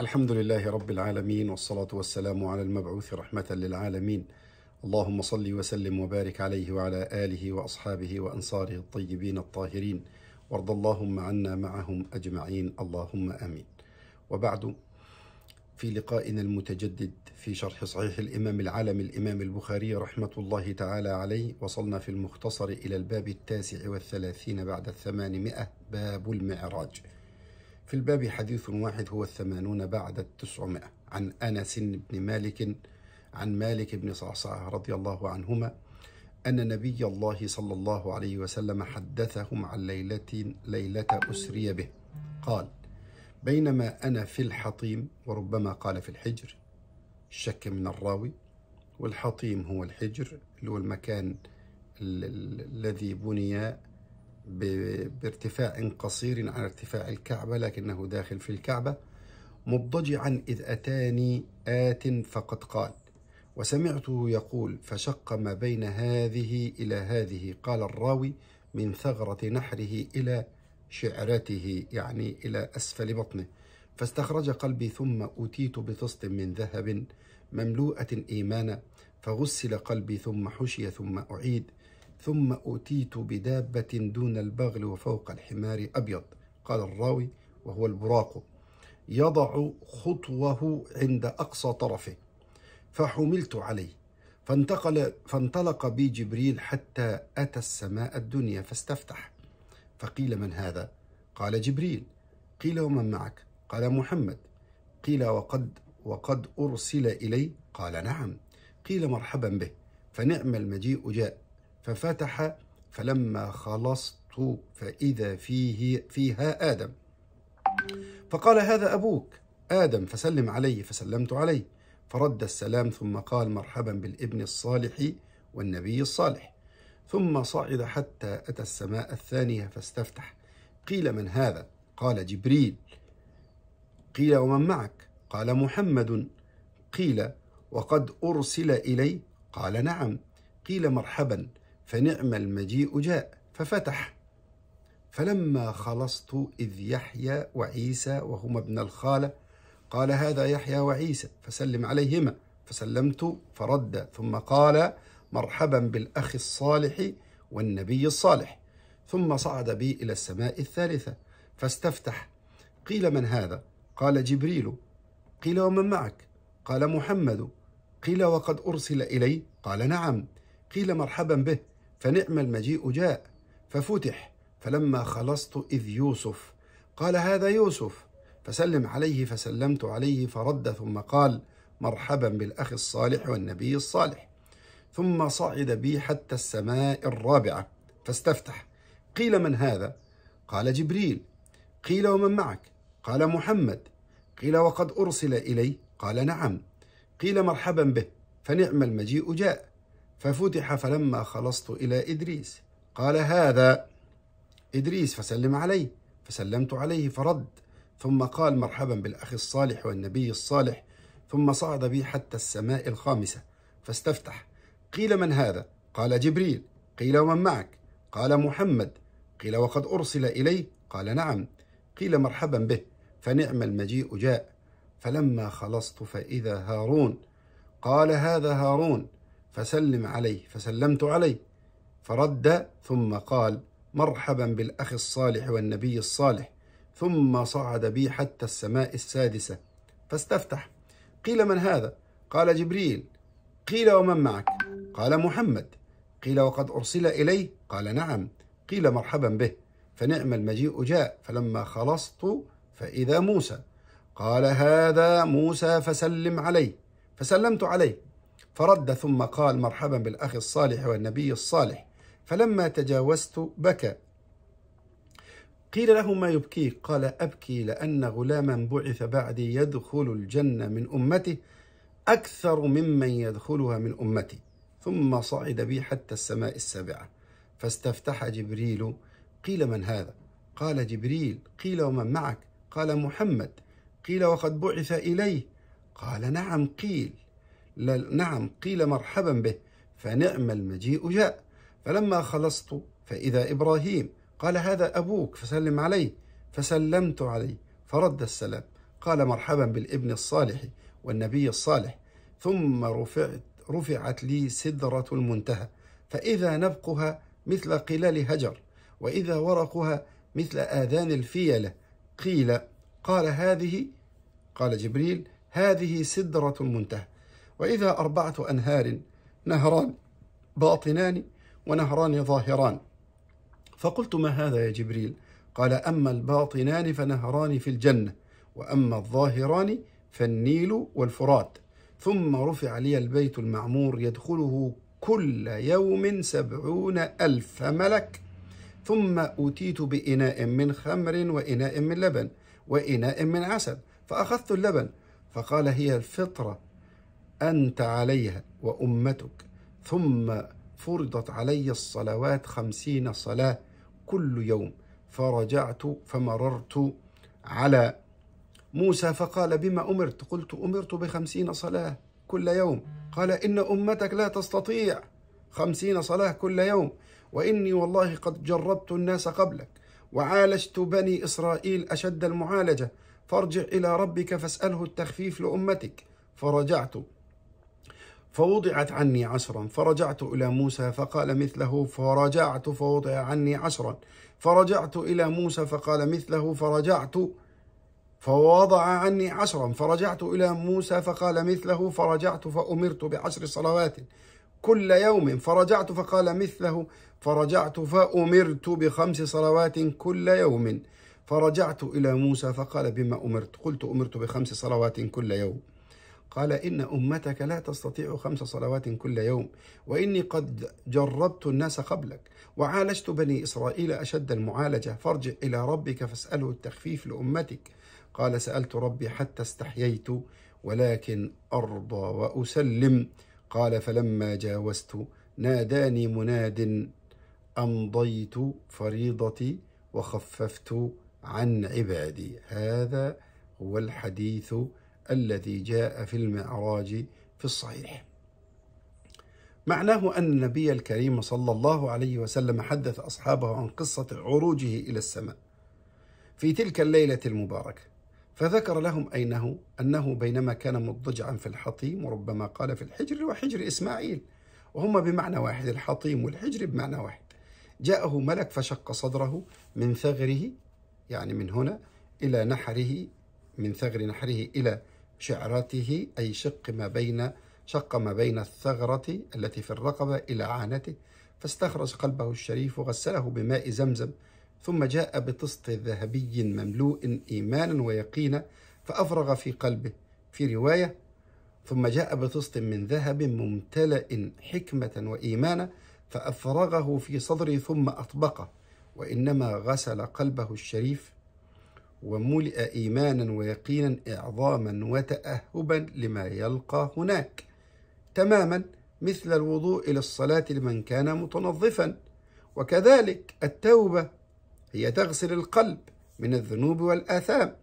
الحمد لله رب العالمين والصلاة والسلام على المبعوث رحمة للعالمين اللهم صل وسلم وبارك عليه وعلى آله وأصحابه وأنصاره الطيبين الطاهرين وارض اللهم عنا معهم أجمعين اللهم آمين وبعد في لقائنا المتجدد في شرح صحيح الإمام العالم الإمام البخاري رحمة الله تعالى عليه وصلنا في المختصر إلى الباب التاسع والثلاثين بعد الثمانمائة باب المعراج في الباب حديث واحد هو الثمانون بعد التسعمائة عن أنس بن مالك عن مالك بن صعصعة رضي الله عنهما أن نبي الله صلى الله عليه وسلم حدثهم عن ليلة ليلة أسري به قال بينما أنا في الحطيم وربما قال في الحجر شك من الراوي والحطيم هو الحجر اللي هو المكان الذي بني بارتفاع قصير عن ارتفاع الكعبة لكنه داخل في الكعبة مضجعا إذ أتاني آت فقد قال وسمعته يقول فشق ما بين هذه إلى هذه قال الراوي من ثغرة نحره إلى شعرته يعني إلى أسفل بطنه فاستخرج قلبي ثم أتيت بطست من ذهب مملوءة إيمانا فغسل قلبي ثم حشي ثم أعيد ثم أوتيت بدابة دون البغل وفوق الحمار أبيض قال الراوي وهو البراق يضع خطوه عند أقصى طرفه فحملت عليه فانتقل فانطلق بي جبريل حتى أتى السماء الدنيا فاستفتح فقيل من هذا؟ قال جبريل قيل ومن معك؟ قال محمد قيل وقد وقد أرسل إلي؟ قال نعم قيل مرحبا به فنعم المجيء جاء ففتح فلما خلصت فإذا فيه فيها آدم فقال هذا أبوك آدم فسلم عليه فسلمت عليه فرد السلام ثم قال مرحبا بالابن الصالح والنبي الصالح ثم صعد حتى أتى السماء الثانية فاستفتح قيل من هذا قال جبريل قيل ومن معك قال محمد قيل وقد أرسل إلي قال نعم قيل مرحبا فنعم المجيء جاء ففتح فلما خلصت إذ يحيى وعيسى وهما ابن الخالة قال هذا يحيى وعيسى فسلم عليهما فسلمت فرد ثم قال مرحبا بالأخ الصالح والنبي الصالح ثم صعد بي إلى السماء الثالثة فاستفتح قيل من هذا قال جبريل قيل ومن معك قال محمد قيل وقد أرسل إلي قال نعم قيل مرحبا به فنعم المجيء جاء ففتح فلما خلصت إذ يوسف قال هذا يوسف فسلم عليه فسلمت عليه فرد ثم قال مرحبا بالأخ الصالح والنبي الصالح ثم صعد بي حتى السماء الرابعة فاستفتح قيل من هذا؟ قال جبريل قيل ومن معك؟ قال محمد قيل وقد أرسل إلي؟ قال نعم قيل مرحبا به فنعم المجيء جاء ففتح فلما خلصت إلى إدريس قال هذا إدريس فسلم عليه فسلمت عليه فرد ثم قال مرحبا بالأخ الصالح والنبي الصالح ثم صعد بي حتى السماء الخامسة فاستفتح قيل من هذا؟ قال جبريل قيل ومن معك؟ قال محمد قيل وقد أرسل إليه؟ قال نعم قيل مرحبا به فنعم المجيء جاء فلما خلصت فإذا هارون قال هذا هارون فسلم عليه فسلمت عليه فرد ثم قال مرحبا بالاخ الصالح والنبي الصالح ثم صعد بي حتى السماء السادسه فاستفتح قيل من هذا قال جبريل قيل ومن معك قال محمد قيل وقد ارسل اليه قال نعم قيل مرحبا به فنعم المجيء جاء فلما خلصت فاذا موسى قال هذا موسى فسلم عليه فسلمت عليه فرد ثم قال مرحبا بالأخ الصالح والنبي الصالح فلما تجاوزت بكى قيل له ما يبكيك قال أبكي لأن غلاما بعث بعدي يدخل الجنة من أمته أكثر ممن يدخلها من أمتي ثم صعد بي حتى السماء السابعة فاستفتح جبريل قيل من هذا قال جبريل قيل ومن معك قال محمد قيل وقد بعث إليه قال نعم قيل نعم قيل مرحبا به فنعم المجيء جاء فلما خلصت فإذا إبراهيم قال هذا أبوك فسلم عليه فسلمت عليه فرد السلام قال مرحبا بالابن الصالح والنبي الصالح ثم رفعت رفعت لي سدرة المنتهى فإذا نبقها مثل قلال هجر وإذا ورقها مثل آذان الفيلة قيل قال هذه قال جبريل هذه سدرة المنتهى وإذا أربعة أنهار نهران باطنان ونهران ظاهران فقلت ما هذا يا جبريل قال أما الباطنان فنهران في الجنة وأما الظاهران فالنيل والفرات ثم رفع لي البيت المعمور يدخله كل يوم سبعون ألف ملك ثم أتيت بإناء من خمر وإناء من لبن وإناء من عسل فأخذت اللبن فقال هي الفطرة أنت عليها وأمتك ثم فرضت علي الصلوات خمسين صلاة كل يوم فرجعت فمررت على موسى فقال بما أمرت قلت أمرت بخمسين صلاة كل يوم قال إن أمتك لا تستطيع خمسين صلاة كل يوم وإني والله قد جربت الناس قبلك وعالجت بني إسرائيل أشد المعالجة فارجع إلى ربك فاسأله التخفيف لأمتك فرجعت فوضعت عني عشرا فرجعت إلى موسى فقال مثله فرجعت فوضع عني عشرا فرجعت إلى موسى فقال مثله فرجعت فوضع عني عشرا فرجعت إلى موسى فقال مثله فرجعت فأمرت بعشر صلوات كل يوم فرجعت فقال مثله فرجعت فأمرت بخمس صلوات كل يوم فرجعت إلى موسى فقال بما أمرت قلت أمرت بخمس صلوات كل يوم قال إن أمتك لا تستطيع خمس صلوات كل يوم وإني قد جربت الناس قبلك وعالجت بني إسرائيل أشد المعالجة فارجع إلى ربك فاسأله التخفيف لأمتك قال سألت ربي حتى استحييت ولكن أرضى وأسلم قال فلما جاوزت ناداني مناد أمضيت فريضتي وخففت عن عبادي هذا هو الحديث الذي جاء في المعراج في الصحيح معناه أن النبي الكريم صلى الله عليه وسلم حدث أصحابه عن قصة عروجه إلى السماء في تلك الليلة المباركة فذكر لهم أينه أنه بينما كان مضجعا في الحطيم وربما قال في الحجر وحجر إسماعيل وهما بمعنى واحد الحطيم والحجر بمعنى واحد جاءه ملك فشق صدره من ثغره يعني من هنا إلى نحره من ثغر نحره إلى شعرته أي شق ما بين شق ما بين الثغرة التي في الرقبة إلى عانته فاستخرج قلبه الشريف وغسله بماء زمزم ثم جاء بطست ذهبي مملوء إيمانا ويقينا فأفرغ في قلبه في رواية ثم جاء بطست من ذهب ممتلئ حكمة وإيمانا فأفرغه في صدري ثم أطبقه وإنما غسل قلبه الشريف وملئ إيمانا ويقينا إعظاما وتأهبا لما يلقى هناك تماما مثل الوضوء إلى الصلاة لمن كان متنظفا وكذلك التوبة هي تغسل القلب من الذنوب والآثام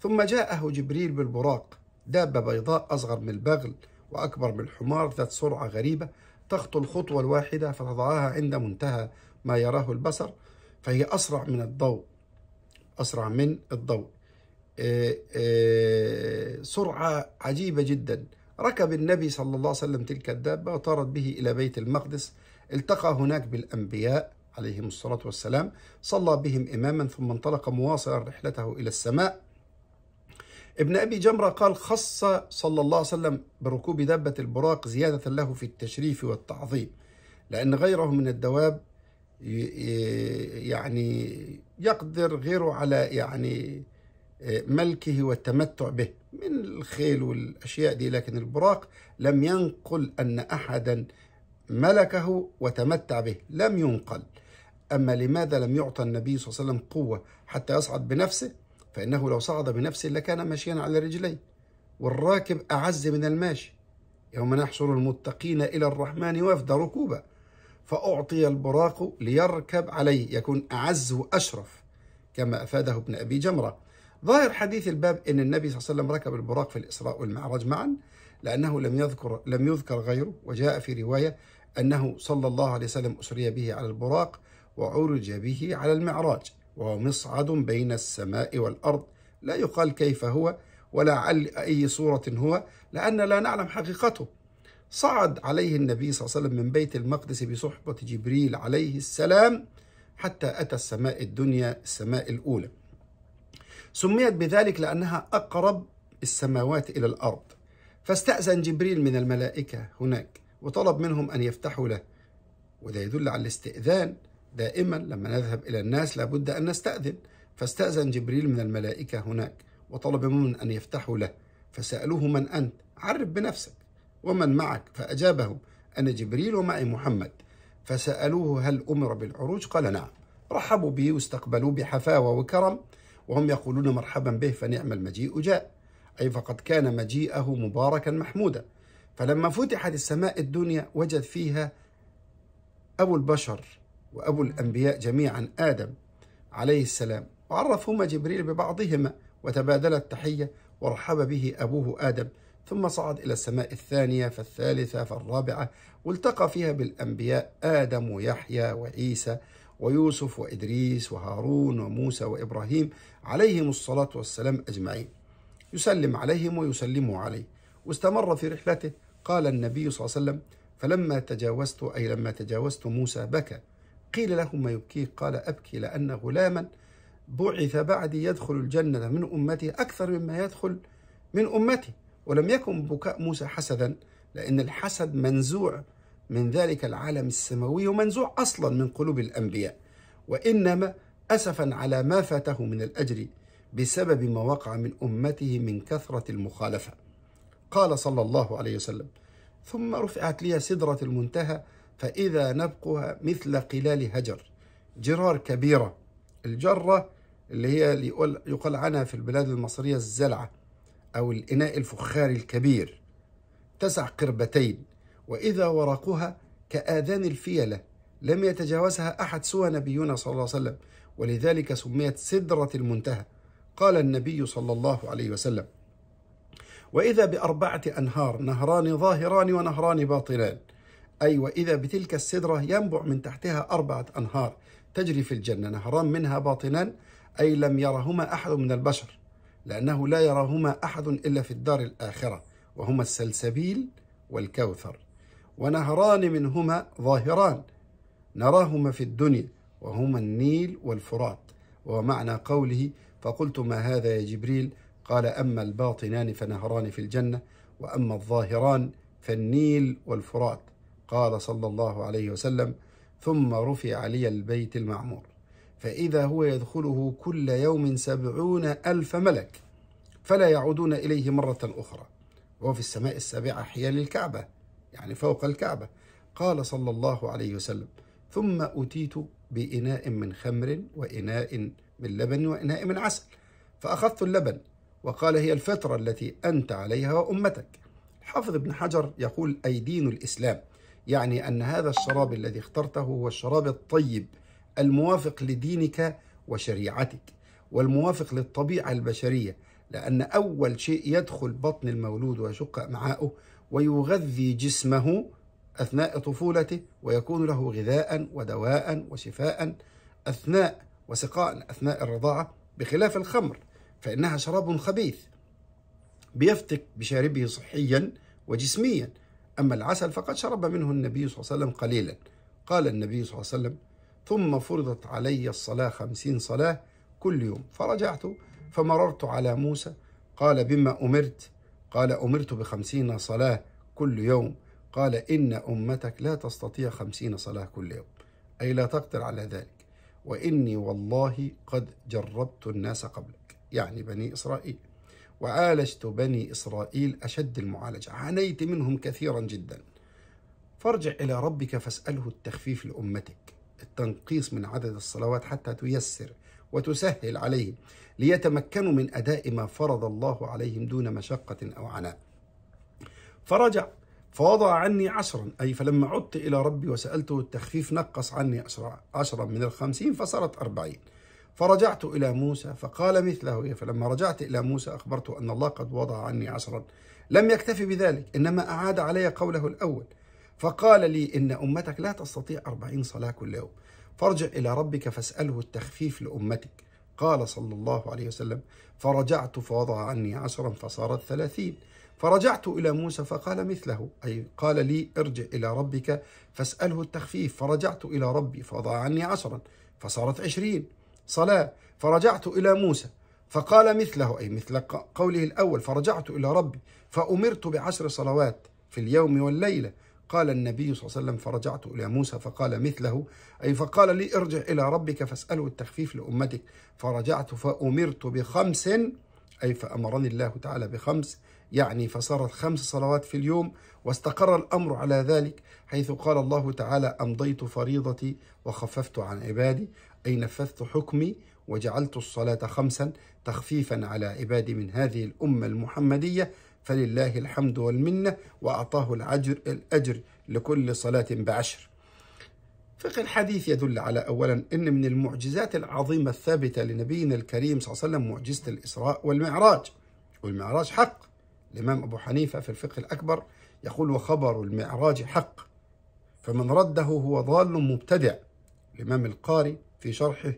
ثم جاءه جبريل بالبراق دابة بيضاء أصغر من البغل وأكبر من الحمار ذات سرعة غريبة تخطو الخطوة الواحدة فتضعها عند منتهى ما يراه البصر فهي أسرع من الضوء أسرع من الضوء آه، آه، سرعة عجيبة جدا ركب النبي صلى الله عليه وسلم تلك الدابة وطارت به إلى بيت المقدس التقى هناك بالأنبياء عليهم الصلاة والسلام صلى بهم إماما ثم انطلق مواصلا رحلته إلى السماء ابن أبي جمرة قال خص صلى الله عليه وسلم بركوب دابة البراق زيادة له في التشريف والتعظيم لأن غيره من الدواب يعني يقدر غيره على يعني آه، ملكه والتمتع به من الخيل والأشياء دي لكن البراق لم ينقل أن أحدا ملكه وتمتع به لم ينقل أما لماذا لم يعطى النبي صلى الله عليه وسلم قوة حتى يصعد بنفسه فإنه لو صعد بنفسه لكان ماشيا على رجليه والراكب أعز من الماشي يوم نحشر المتقين إلى الرحمن وفد ركوبا فأعطي البراق ليركب عليه يكون أعز وأشرف كما أفاده ابن أبي جمرة ظاهر حديث الباب أن النبي صلى الله عليه وسلم ركب البراق في الإسراء والمعراج معا لأنه لم يذكر لم يذكر غيره وجاء في رواية أنه صلى الله عليه وسلم أسري به على البراق وعرج به على المعراج وهو مصعد بين السماء والأرض لا يقال كيف هو ولا أي صورة هو لأن لا نعلم حقيقته صعد عليه النبي صلى الله عليه وسلم من بيت المقدس بصحبة جبريل عليه السلام حتى أتى السماء الدنيا السماء الأولى سميت بذلك لأنها أقرب السماوات إلى الأرض فاستأذن جبريل من الملائكة هناك وطلب منهم أن يفتحوا له وده يدل على الاستئذان دائما لما نذهب إلى الناس لابد أن نستأذن فاستأذن جبريل من الملائكة هناك وطلب منهم أن يفتحوا له فسألوه من أنت عرف بنفسك ومن معك فأجابهم أنا جبريل ومعي محمد فسألوه هل أمر بالعروج قال نعم رحبوا به واستقبلوه بحفاوة وكرم وهم يقولون مرحبا به فنعم المجيء جاء أي فقد كان مجيئه مباركا محمودا فلما فتحت السماء الدنيا وجد فيها أبو البشر وأبو الأنبياء جميعا آدم عليه السلام وعرفهما جبريل ببعضهما وتبادلا التحية ورحب به أبوه آدم ثم صعد إلى السماء الثانية فالثالثة فالرابعة والتقى فيها بالأنبياء آدم ويحيى وعيسى ويوسف وإدريس وهارون وموسى وإبراهيم عليهم الصلاة والسلام أجمعين يسلم عليهم ويسلم عليه واستمر في رحلته قال النبي صلى الله عليه وسلم فلما تجاوزت أي لما تجاوزت موسى بكى قيل له ما يبكيك قال أبكي لأن غلاما بعث بعدي يدخل الجنة من أمتي أكثر مما يدخل من أمتي ولم يكن بكاء موسى حسدا لأن الحسد منزوع من ذلك العالم السماوي ومنزوع أصلا من قلوب الأنبياء وإنما أسفا على ما فاته من الأجر بسبب ما وقع من أمته من كثرة المخالفة قال صلى الله عليه وسلم ثم رفعت لي سدرة المنتهى فإذا نبقها مثل قلال هجر جرار كبيرة الجرة اللي هي يقال عنها في البلاد المصرية الزلعة أو الإناء الفخار الكبير تسع قربتين وإذا ورقها كآذان الفيلة لم يتجاوزها أحد سوى نبينا صلى الله عليه وسلم ولذلك سميت سدرة المنتهى قال النبي صلى الله عليه وسلم وإذا بأربعة أنهار نهران ظاهران ونهران باطنان أي وإذا بتلك السدرة ينبع من تحتها أربعة أنهار تجري في الجنة نهران منها باطنان أي لم يرهما أحد من البشر لأنه لا يراهما أحد إلا في الدار الآخرة وهما السلسبيل والكوثر ونهران منهما ظاهران نراهما في الدنيا وهما النيل والفرات ومعنى قوله فقلت ما هذا يا جبريل قال أما الباطنان فنهران في الجنة وأما الظاهران فالنيل والفرات قال صلى الله عليه وسلم ثم رفع لي البيت المعمور فإذا هو يدخله كل يوم سبعون ألف ملك فلا يعودون إليه مرة أخرى وهو في السماء السابعة حيال الكعبة يعني فوق الكعبة قال صلى الله عليه وسلم ثم أتيت بإناء من خمر وإناء من لبن وإناء من عسل فأخذت اللبن وقال هي الفطرة التي أنت عليها وأمتك حافظ ابن حجر يقول أي دين الإسلام يعني أن هذا الشراب الذي اخترته هو الشراب الطيب الموافق لدينك وشريعتك والموافق للطبيعة البشرية لأن أول شيء يدخل بطن المولود ويشق أمعاؤه ويغذي جسمه أثناء طفولته ويكون له غذاء ودواء وشفاء أثناء وسقاء أثناء الرضاعة بخلاف الخمر فإنها شراب خبيث بيفتك بشاربه صحيا وجسميا أما العسل فقد شرب منه النبي صلى الله عليه وسلم قليلا قال النبي صلى الله عليه وسلم ثم فرضت علي الصلاة خمسين صلاة كل يوم فرجعت فمررت على موسى قال بما أمرت قال أمرت بخمسين صلاة كل يوم قال إن أمتك لا تستطيع خمسين صلاة كل يوم أي لا تقدر على ذلك وإني والله قد جربت الناس قبلك يعني بني إسرائيل وعالجت بني إسرائيل أشد المعالجة عانيت منهم كثيرا جدا فارجع إلى ربك فاسأله التخفيف لأمتك التنقيص من عدد الصلوات حتى تيسر وتسهل عليهم ليتمكنوا من أداء ما فرض الله عليهم دون مشقة أو عناء فرجع فوضع عني عشرا أي فلما عدت إلى ربي وسألته التخفيف نقص عني عشرا من الخمسين فصارت أربعين فرجعت إلى موسى فقال مثله فلما رجعت إلى موسى أخبرته أن الله قد وضع عني عشرا لم يكتفي بذلك إنما أعاد علي قوله الأول فقال لي إن أمتك لا تستطيع أربعين صلاة كل يوم فارجع إلى ربك فاسأله التخفيف لأمتك قال صلى الله عليه وسلم فرجعت فوضع عني عشرا فصارت ثلاثين فرجعت إلى موسى فقال مثله أي قال لي ارجع إلى ربك فاسأله التخفيف فرجعت إلى ربي فوضع عني عشرا فصارت عشرين صلاة فرجعت إلى موسى فقال مثله أي مثل قوله الأول فرجعت إلى ربي فأمرت بعشر صلوات في اليوم والليلة قال النبي صلى الله عليه وسلم فرجعت إلى موسى فقال مثله أي فقال لي ارجع إلى ربك فاسأله التخفيف لأمتك فرجعت فأمرت بخمس أي فأمرني الله تعالى بخمس يعني فصارت خمس صلوات في اليوم واستقر الأمر على ذلك حيث قال الله تعالى أمضيت فريضتي وخففت عن عبادي أي نفذت حكمي وجعلت الصلاة خمسا تخفيفا على عبادي من هذه الأمة المحمدية فلله الحمد والمنة وأعطاه العجر الأجر لكل صلاة بعشر فقه الحديث يدل على أولا أن من المعجزات العظيمة الثابتة لنبينا الكريم صلى الله عليه وسلم معجزة الإسراء والمعراج والمعراج حق الإمام أبو حنيفة في الفقه الأكبر يقول وخبر المعراج حق فمن رده هو ضال مبتدع الإمام القاري في شرحه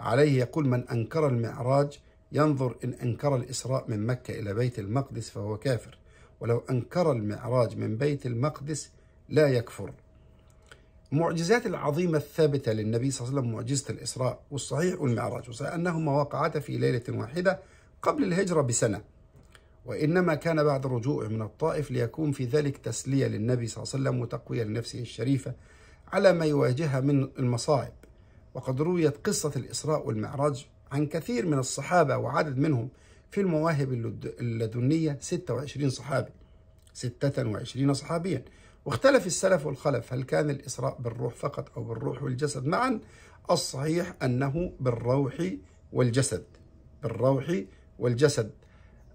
عليه يقول من أنكر المعراج ينظر إن أنكر الإسراء من مكة إلى بيت المقدس فهو كافر ولو أنكر المعراج من بيت المقدس لا يكفر المعجزات العظيمة الثابتة للنبي صلى الله عليه وسلم معجزة الإسراء والصحيح والمعراج وصحيح أنهما وقعتا في ليلة واحدة قبل الهجرة بسنة وإنما كان بعد رجوعه من الطائف ليكون في ذلك تسلية للنبي صلى الله عليه وسلم وتقوية لنفسه الشريفة على ما يواجهها من المصاعب وقد رويت قصة الإسراء والمعراج عن كثير من الصحابة وعدد منهم في المواهب اللدنية 26 صحابي 26 صحابيا واختلف السلف والخلف هل كان الإسراء بالروح فقط أو بالروح والجسد معا الصحيح أنه بالروح والجسد بالروح والجسد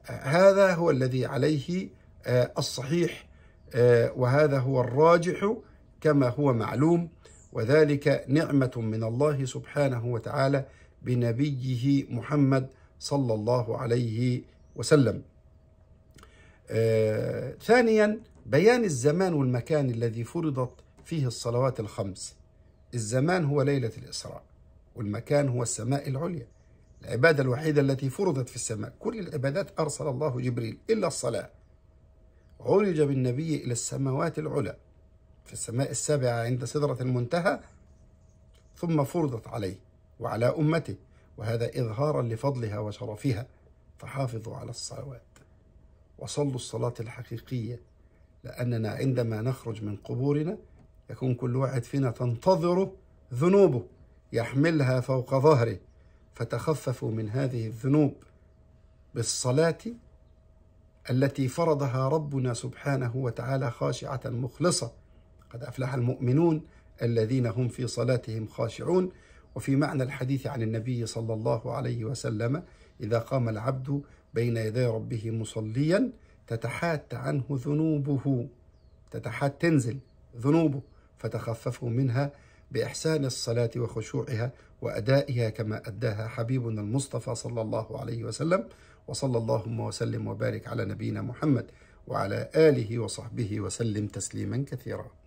هذا هو الذي عليه آه، الصحيح آه، وهذا هو الراجح كما هو معلوم وذلك نعمة من الله سبحانه وتعالى بنبيه محمد صلى الله عليه وسلم. آه ثانيا بيان الزمان والمكان الذي فرضت فيه الصلوات الخمس. الزمان هو ليلة الإسراء والمكان هو السماء العليا. العبادة الوحيدة التي فرضت في السماء، كل العبادات أرسل الله جبريل إلا الصلاة. عرج بالنبي إلى السماوات العلى في السماء السابعة عند سدرة المنتهى ثم فرضت عليه وعلى أمته وهذا إظهارا لفضلها وشرفها فحافظوا على الصلوات وصلوا الصلاة الحقيقية لأننا عندما نخرج من قبورنا يكون كل واحد فينا تنتظره ذنوبه يحملها فوق ظهره فتخففوا من هذه الذنوب بالصلاة التي فرضها ربنا سبحانه وتعالى خاشعة مخلصة قد أفلح المؤمنون الذين هم في صلاتهم خاشعون وفي معنى الحديث عن النبي صلى الله عليه وسلم إذا قام العبد بين يدي ربه مصليا تتحات عنه ذنوبه تتحات تنزل ذنوبه فتخفف منها بإحسان الصلاة وخشوعها وأدائها كما أداها حبيبنا المصطفى صلى الله عليه وسلم وصلى اللهم وسلم وبارك على نبينا محمد وعلى آله وصحبه وسلم تسليما كثيرا